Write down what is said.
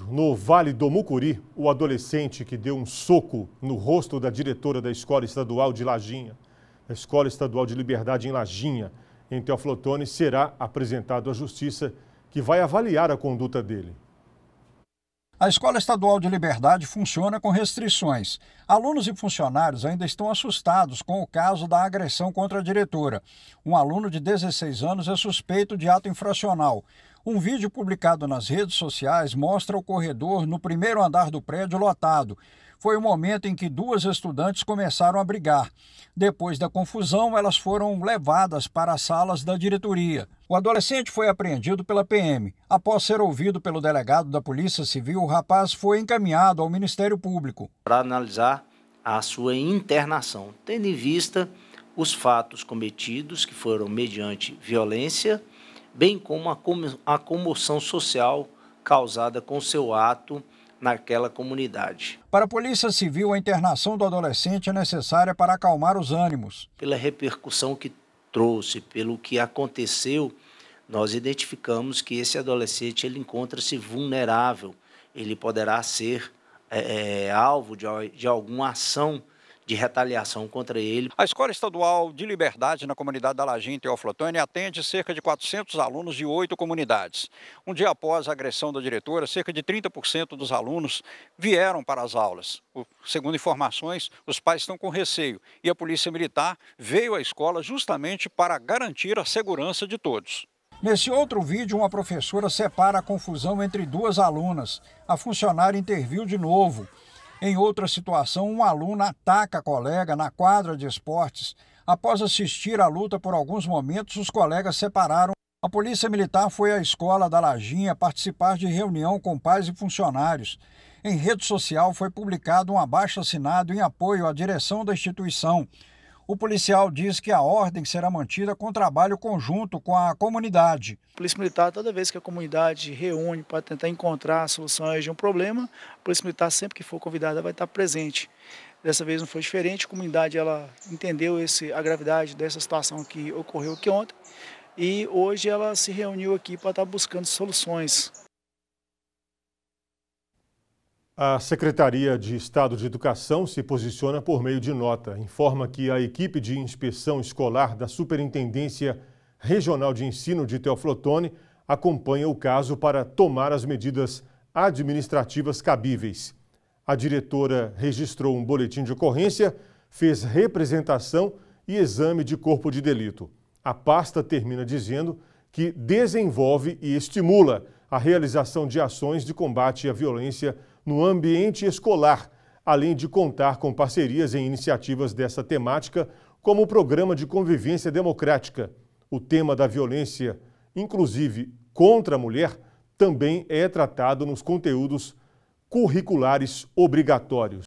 No Vale do Mucuri, o adolescente que deu um soco no rosto da diretora da Escola Estadual de Lajinha, a Escola Estadual de Liberdade em Lajinha, em Teoflotone, será apresentado à Justiça, que vai avaliar a conduta dele. A Escola Estadual de Liberdade funciona com restrições. Alunos e funcionários ainda estão assustados com o caso da agressão contra a diretora. Um aluno de 16 anos é suspeito de ato infracional. Um vídeo publicado nas redes sociais mostra o corredor no primeiro andar do prédio lotado. Foi o momento em que duas estudantes começaram a brigar. Depois da confusão, elas foram levadas para as salas da diretoria. O adolescente foi apreendido pela PM. Após ser ouvido pelo delegado da Polícia Civil, o rapaz foi encaminhado ao Ministério Público. Para analisar a sua internação, tendo em vista os fatos cometidos, que foram mediante violência bem como a comoção social causada com seu ato naquela comunidade. Para a Polícia Civil, a internação do adolescente é necessária para acalmar os ânimos. Pela repercussão que trouxe, pelo que aconteceu, nós identificamos que esse adolescente ele encontra-se vulnerável, ele poderá ser é, alvo de, de alguma ação de retaliação contra ele. A Escola Estadual de Liberdade na comunidade da Lajinha, em Teoflotânia, atende cerca de 400 alunos de oito comunidades. Um dia após a agressão da diretora, cerca de 30% dos alunos vieram para as aulas. Segundo informações, os pais estão com receio e a Polícia Militar veio à escola justamente para garantir a segurança de todos. Nesse outro vídeo, uma professora separa a confusão entre duas alunas. A funcionária interviu de novo. Em outra situação, um aluno ataca a colega na quadra de esportes. Após assistir à luta por alguns momentos, os colegas separaram. A Polícia Militar foi à escola da Lajinha participar de reunião com pais e funcionários. Em rede social foi publicado um abaixo-assinado em apoio à direção da instituição. O policial diz que a ordem será mantida com trabalho conjunto com a comunidade. A Polícia Militar, toda vez que a comunidade reúne para tentar encontrar soluções de um problema, a Polícia Militar, sempre que for convidada, vai estar presente. Dessa vez não foi diferente, a comunidade ela entendeu esse, a gravidade dessa situação que ocorreu aqui ontem e hoje ela se reuniu aqui para estar buscando soluções a Secretaria de Estado de Educação se posiciona por meio de nota. Informa que a equipe de inspeção escolar da Superintendência Regional de Ensino de Teoflotone acompanha o caso para tomar as medidas administrativas cabíveis. A diretora registrou um boletim de ocorrência, fez representação e exame de corpo de delito. A pasta termina dizendo que desenvolve e estimula a realização de ações de combate à violência no ambiente escolar, além de contar com parcerias em iniciativas dessa temática, como o Programa de Convivência Democrática. O tema da violência, inclusive contra a mulher, também é tratado nos conteúdos curriculares obrigatórios.